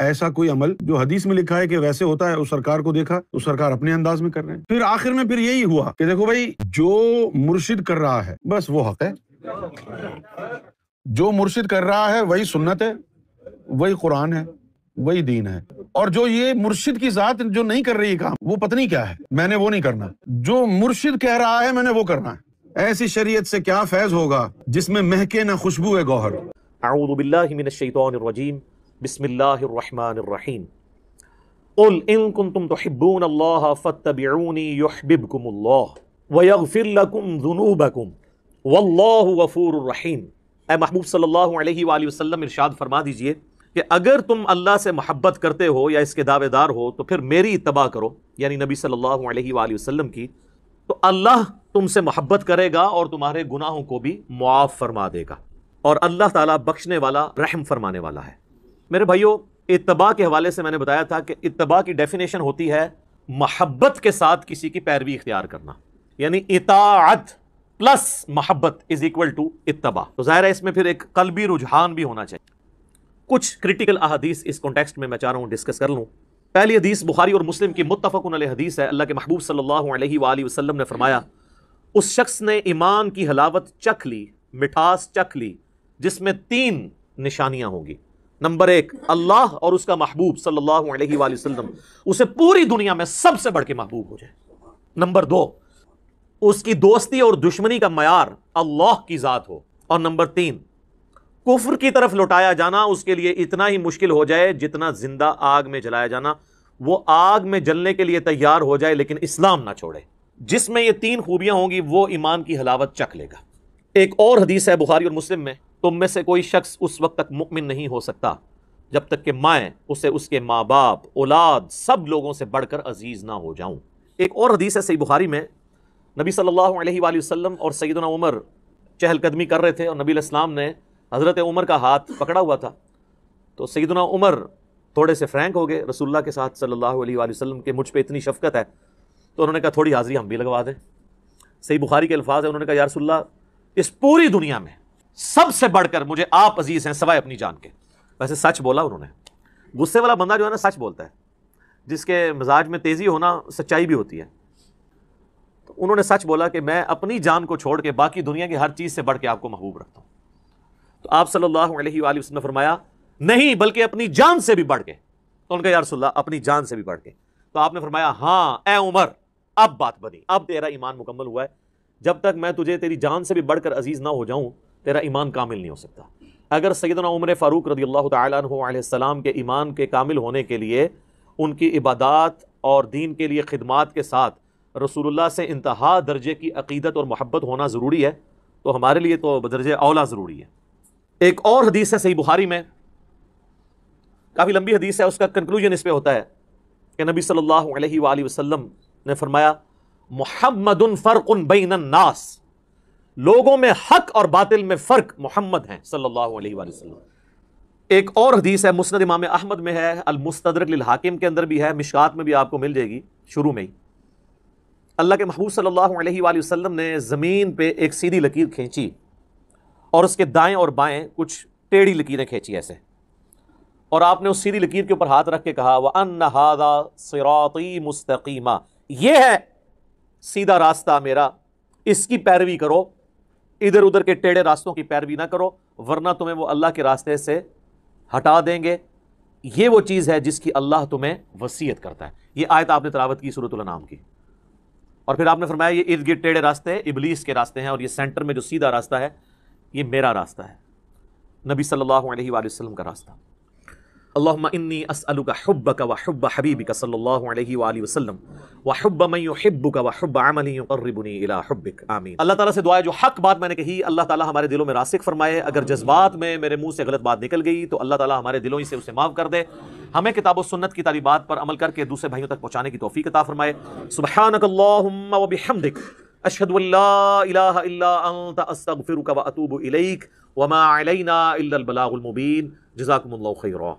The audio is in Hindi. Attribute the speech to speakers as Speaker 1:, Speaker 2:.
Speaker 1: ऐसा कोई अमल जो हदीस में लिखा है कि वैसे होता है उस सरकार को देखा उस सरकार अपने अंदाज में कर रहे हैं फिर आखिर में फिर यही हुआ कि देखो भाई जो मुर्शिद कर रहा है बस वो हक है जो मुर्शिद कर रहा है वही सुन्नत है वही कुरान है वही दीन है और जो ये मुर्शिद की जात जो नहीं कर रही काम वो पता नहीं क्या है मैंने वो नहीं करना जो मुर्शिद कह रहा है मैंने वो करना है ऐसी शरीयत से क्या फैज होगा जिसमें महके ना खुशबू है गौहर
Speaker 2: बिसमीम महबूब सल्लल्लाहु फरमा दीजिए कि अगर तुम अल्लाह से मोहब्बत करते हो या इसके दावेदार हो तो फिर मेरी तबाह करो यानी नबी सल्लल्लाहु अलैहि की तो अल्लाह तुमसे मोहब्बत करेगा और तुम्हारे गुनाहों को भी मुआफ़ फरमा देगा और अल्लाह ताला बख्शने वाला रहम फरमाने वाला है मेरे भाइयों इतबा के हवाले से मैंने बताया था कि इतबा की डेफिनेशन होती है महब्बत के साथ किसी की पैरवी इख्तियार करना यानी इतात प्लस महब्बत इज इक्वल टू इतबा तो ज़ाहिर है इसमें फिर एक कलबी रुझान भी होना चाहिए कुछ क्रिटिकल अहदीस इस कॉन्टेक्स्ट में मैं चाह रहा हूँ डिस्कस कर लूँ पहली हदीस बुखारी और मुस्लिम की मुतफ़न हदीस है अल्लाह के महबूब सल्ला वसलम ने फरमाया उस शख्स ने ईमान की हलावत चख ली मिठास चख ली जिसमें तीन निशानियाँ होंगी नंबर एक अल्लाह और उसका महबूब सल्लल्लाहु अलैहि वसल्लम उसे पूरी दुनिया में सबसे बढ़ के महबूब हो जाए नंबर दो उसकी दोस्ती और दुश्मनी का मैार अल्लाह की ज़ात हो और नंबर तीन कुफर की तरफ लौटाया जाना उसके लिए इतना ही मुश्किल हो जाए जितना जिंदा आग में जलाया जाना वो आग में जलने के लिए तैयार हो जाए लेकिन इस्लाम ना छोड़े जिसमें ये तीन खूबियां होंगी वो ईमान की हलावत चख लेगा एक और हदीस है बुखारी और मुस्लिम में तुम में से कोई शख्स उस वक्त तक मुमिन नहीं हो सकता जब तक कि मैं उसे उसके माँ बाप औलाद सब लोगों से बढ़कर अजीज़ ना हो जाऊँ एक और हदीस है सही बुखारी में नबी सल्लल्लाहु अलैहि वसल्लम और सैदना उमर चहलकदमी कर रहे थे और नबी इस्लाम ने हज़रत उमर का हाथ पकड़ा हुआ था तो सैदना उमर थोड़े से फ्रैंक हो गए रसुल्ला के साथ सल्लल्लाहु अलैहि के मुझ पर इतनी शफकत है तो उन्होंने कहा थोड़ी हाज़िरी हम भी लगवा दें सही बुखारी के अल्फाज है उन्होंने कहा यारसुल्ला इस पूरी दुनिया में सबसे बढ़कर मुझे आप अजीज हैं सवाए अपनी जान के वैसे सच बोला उन्होंने गुस्से वाला बंदा जो है ना सच बोलता है जिसके मिजाज में तेज़ी होना सच्चाई भी होती है तो उन्होंने सच बोला कि मैं अपनी जान को छोड़ के बाकी दुनिया की हर चीज़ से बढ़ के आपको महबूब रखता हूं तो आप सल्लल्लाहु अलैहि वसल्लम ने फरमाया नहीं बल्कि अपनी जान से भी बढ़ के तो उनका यारसोल्ला अपनी जान से भी बढ़ के तो आपने फरमाया हाँ ए उमर अब बात बनी अब तेरा ईमान मुकम्मल हुआ है जब तक मैं तुझे तेरी जान से भी बढ़कर अजीज़ ना हो जाऊँ तेरा ईमान कामिल नहीं हो सकता अगर सैदना उमर फ़ारूक रदी अल्लाह तसलाम के ईमान के कामिल होने के लिए उनकी इबादत और दीन के लिए खदमात के साथ रसूलुल्लाह से इंतहा दर्जे की अकीदत और मोहब्बत होना ज़रूरी है तो हमारे लिए तो दर्ज अवला ज़रूरी है एक और हदीस है सही बुहारी में काफ़ी लंबी हदीस है उसका कंक्लूजन इस पर होता है कि नबी सल्लल्लाहु अलैहि ने फरमाया मोहम्मद फ़र्क़ुन बैन नास लोगों में हक और बातिल में फ़र्क मोहम्मद हैं सल्लल्लाहु अलैहि वसल्लम एक और हदीस है मुस्द इमाम अहमद में है अलमुस्तरक हाकिम के अंदर भी है मिशकात में भी आपको मिल जाएगी शुरू में ही अल्लाह के महबूब सल्लल्लाहु अलैहि वसल्लम ने ज़मीन पर एक सीधी लकीर खींची और उसके दाएं और बाएं कुछ टेढ़ी लकीरें खींची ऐसे और आपने उस सीधी लकीर के ऊपर हाथ रख के कहा वह अन हादा सिराती मुस्तकीमा ये है सीधा रास्ता मेरा इसकी पैरवी करो इधर उधर के टेढ़े रास्तों की पैरवी ना करो वरना तुम्हें वो अल्लाह के रास्ते से हटा देंगे ये वो चीज़ है जिसकी अल्लाह तुम्हें वसीयत करता है ये आयत आपने तलावत की सूरत नाम की और फिर आपने फरमाया ये इर्द गिर्द टेढ़े रास्ते इबलीस के रास्ते हैं और ये सेंटर में जो सीधा रास्ता है ये मेरा रास्ता है नबी सल्लल्लाहु अलैहि वसल्लम का रास्ता अल्लाह इन्नी असअलुका हुब्बक व हुब्ब हबीबिका सल्लल्लाहु अलैहि वसल्लम अल्लाह ताला से दुआ जो हक बात मैंने कही अल्लाह ताला हमारे दिलों में रासिक फरमाए अगर जज्बात में मेरे मुंह से गलत बात निकल गई तो अल्लाह ताला हमारे दिलों से उसे माफ़ कर दे हमें किताब सुन्नत की तालीबात पर अमल करके दूसरे भाइयों तक पहुँचाने की तोफ़ी अता फरमाए सुबहानकल्लाहुम्मा व बिहमदिक अशहदु